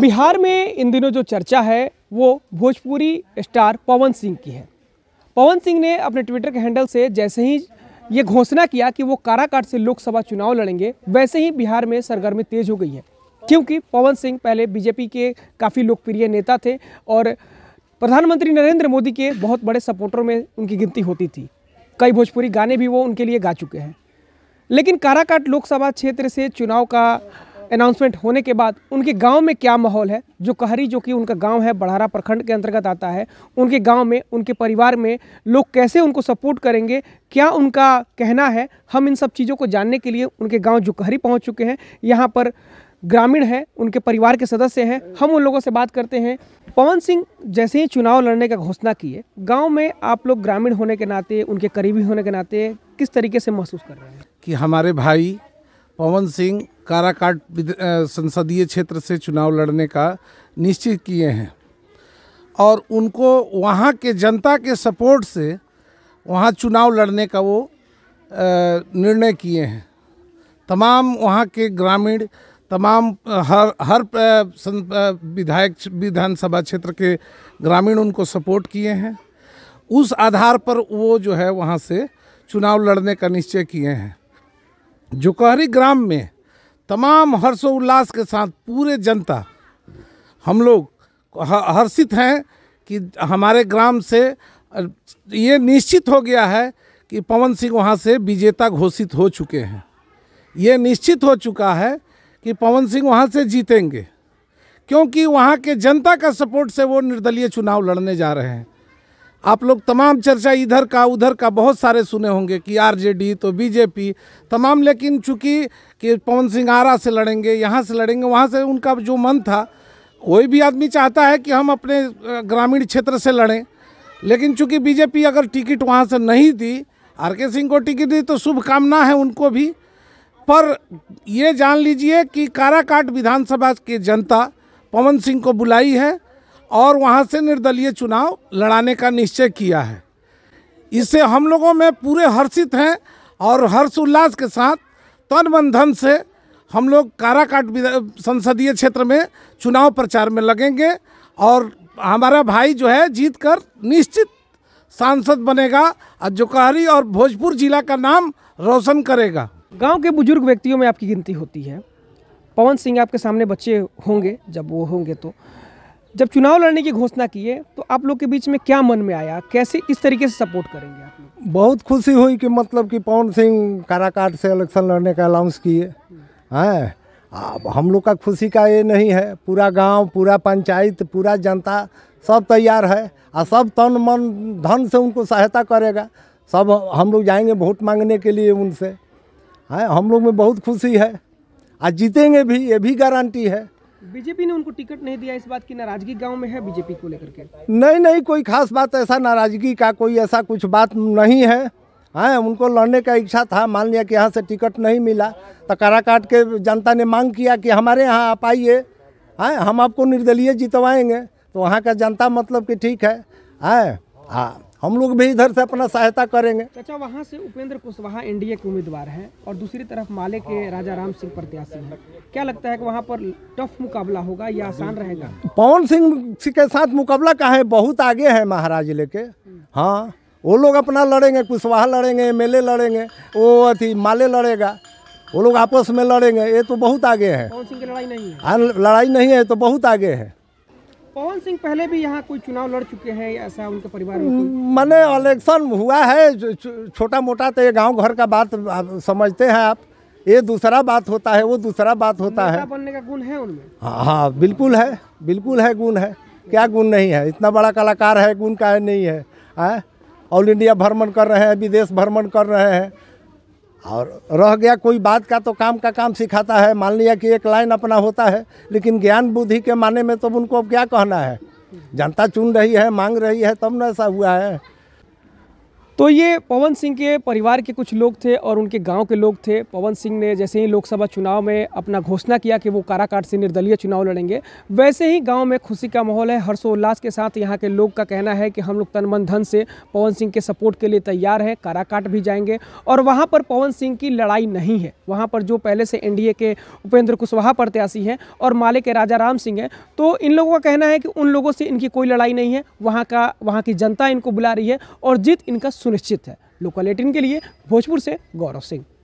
बिहार में इन दिनों जो चर्चा है वो भोजपुरी स्टार पवन सिंह की है पवन सिंह ने अपने ट्विटर के हैंडल से जैसे ही ये घोषणा किया कि वो काराकाट से लोकसभा चुनाव लड़ेंगे वैसे ही बिहार में सरगर्मी तेज हो गई है क्योंकि पवन सिंह पहले बीजेपी के काफ़ी लोकप्रिय नेता थे और प्रधानमंत्री नरेंद्र मोदी के बहुत बड़े सपोर्टरों में उनकी गिनती होती थी कई भोजपुरी गाने भी वो उनके लिए गा चुके हैं लेकिन काराकाट लोकसभा क्षेत्र से चुनाव का अनाउंसमेंट होने के बाद उनके गांव में क्या माहौल है जो कहरी जो कि उनका गांव है बढ़ारा प्रखंड के अंतर्गत आता है उनके गांव में उनके परिवार में लोग कैसे उनको सपोर्ट करेंगे क्या उनका कहना है हम इन सब चीज़ों को जानने के लिए उनके गाँव जो कहरी पहुँच चुके हैं यहाँ पर ग्रामीण हैं उनके परिवार के सदस्य हैं हम उन लोगों से बात करते हैं पवन सिंह जैसे ही चुनाव लड़ने का घोषणा किए गांव में आप लोग ग्रामीण होने के नाते उनके करीबी होने के नाते किस तरीके से महसूस कर रहे हैं कि हमारे भाई पवन सिंह काराकाट संसदीय क्षेत्र से चुनाव लड़ने का निश्चित किए हैं और उनको वहाँ के जनता के सपोर्ट से वहाँ चुनाव लड़ने का वो निर्णय किए हैं तमाम वहाँ के ग्रामीण तमाम हर हर विधायक विधानसभा क्षेत्र के ग्रामीण उनको सपोर्ट किए हैं उस आधार पर वो जो है वहाँ से चुनाव लड़ने का निश्चय किए हैं जोकहरी ग्राम में तमाम हर्षोल्लास के साथ पूरे जनता हम लोग हर्षित हैं कि हमारे ग्राम से ये निश्चित हो गया है कि पवन सिंह वहाँ से विजेता घोषित हो चुके हैं ये निश्चित हो चुका है कि पवन सिंह वहाँ से जीतेंगे क्योंकि वहाँ के जनता का सपोर्ट से वो निर्दलीय चुनाव लड़ने जा रहे हैं आप लोग तमाम चर्चा इधर का उधर का बहुत सारे सुने होंगे कि आरजेडी तो बीजेपी तमाम लेकिन चूंकि कि पवन सिंह आरा से लड़ेंगे यहाँ से लड़ेंगे वहाँ से उनका जो मन था कोई भी आदमी चाहता है कि हम अपने ग्रामीण क्षेत्र से लड़ें लेकिन चूंकि बीजेपी अगर टिकट वहाँ से नहीं दी आर के सिंह को टिकट दी तो शुभकामना है उनको भी पर ये जान लीजिए कि काराकाट विधानसभा की जनता पवन सिंह को बुलाई है और वहाँ से निर्दलीय चुनाव लड़ाने का निश्चय किया है इससे हम लोगों में पूरे हर्षित हैं और हर्ष उल्लास के साथ तन बंधन से हम लोग काराकाट संसदीय क्षेत्र में चुनाव प्रचार में लगेंगे और हमारा भाई जो है जीत कर निश्चित सांसद बनेगा और जोकारी और भोजपुर जिला का नाम रोशन करेगा गांव के बुजुर्ग व्यक्तियों में आपकी गिनती होती है पवन सिंह आपके सामने बच्चे होंगे जब वो होंगे तो जब चुनाव लड़ने की घोषणा किए तो आप लोग के बीच में क्या मन में आया कैसे किस तरीके से सपोर्ट करेंगे आप लोग बहुत खुशी हुई कि मतलब कि पवन सिंह काराकाट से इलेक्शन लड़ने का अनाउंस किए हैं अब हम लोग का खुशी का ये नहीं है पूरा गांव पूरा पंचायत पूरा जनता सब तैयार है और सब तन मन धन से उनको सहायता करेगा सब हम लोग जाएंगे वोट मांगने के लिए उनसे है हम लोग में बहुत खुशी है आज जीतेंगे भी ये भी गारंटी है बीजेपी ने उनको टिकट नहीं दिया इस बात की नाराजगी गांव में है बीजेपी को लेकर के नहीं नहीं कोई खास बात ऐसा नाराजगी का कोई ऐसा कुछ बात नहीं है हाँ उनको लड़ने का इच्छा था मान लिया कि यहाँ से टिकट नहीं मिला तो काराकाट के जनता ने मांग किया कि हमारे यहाँ आप आइए हाँ हम आपको निर्दलीय जितवाएंगे तो वहाँ का जनता मतलब कि ठीक है हाँ, हाँ। हम लोग भी इधर से अपना सहायता करेंगे चाचा वहाँ से उपेंद्र कुशवाहा एनडीए के उम्मीदवार हैं और दूसरी तरफ माले के राजा राम सिंह प्रत्याशी हैं क्या लगता है कि वहाँ पर टफ मुकाबला होगा या आसान रहेगा पवन सिंह के साथ मुकाबला कहा है बहुत आगे है महाराज लेके हाँ वो लोग अपना लड़ेंगे कुशवाहा लड़ेंगे एम लड़ेंगे वो अथी माले लड़ेगा वो लोग आपस में लड़ेंगे ये तो बहुत आगे है पवन सिंह की लड़ाई नहीं है हाँ, लड़ाई नहीं है तो बहुत आगे है पवन सिंह पहले भी यहाँ कोई चुनाव लड़ चुके हैं ऐसा उनके परिवार में मैंने इलेक्शन हुआ है छोटा मोटा तो ये गांव घर का बात समझते हैं आप ये दूसरा बात होता है वो दूसरा बात होता है बनने का गुण है उनमें हाँ हाँ बिल्कुल है बिल्कुल है गुण है क्या गुण नहीं है इतना बड़ा कलाकार है गुण का है नहीं है हाँ? ऑल इंडिया भ्रमण कर रहे हैं विदेश भ्रमण कर रहे हैं और रह गया कोई बात का तो काम का काम सिखाता है मान लिया कि एक लाइन अपना होता है लेकिन ज्ञान बुद्धि के माने में तो उनको अब क्या कहना है जनता चुन रही है मांग रही है तब न ऐसा हुआ है तो ये पवन सिंह के परिवार के कुछ लोग थे और उनके गांव के लोग थे पवन सिंह ने जैसे ही लोकसभा चुनाव में अपना घोषणा किया कि वो काराकाट से निर्दलीय चुनाव लड़ेंगे वैसे ही गांव में खुशी का माहौल है हर्षोल्लास के साथ यहाँ के लोग का कहना है कि हम लोग तन मन धन से पवन सिंह के सपोर्ट के लिए तैयार हैं काराकाट भी जाएंगे और वहाँ पर पवन सिंह की लड़ाई नहीं है वहाँ पर जो पहले से एन के उपेंद्र कुशवाहा प्रत्याशी हैं और माले के राजा राम सिंह हैं तो इन लोगों का कहना है कि उन लोगों से इनकी कोई लड़ाई नहीं है वहाँ का वहाँ की जनता इनको बुला रही है और जीत इनका सुनिश्चित है लोकल एटीन के लिए भोजपुर से गौरव सिंह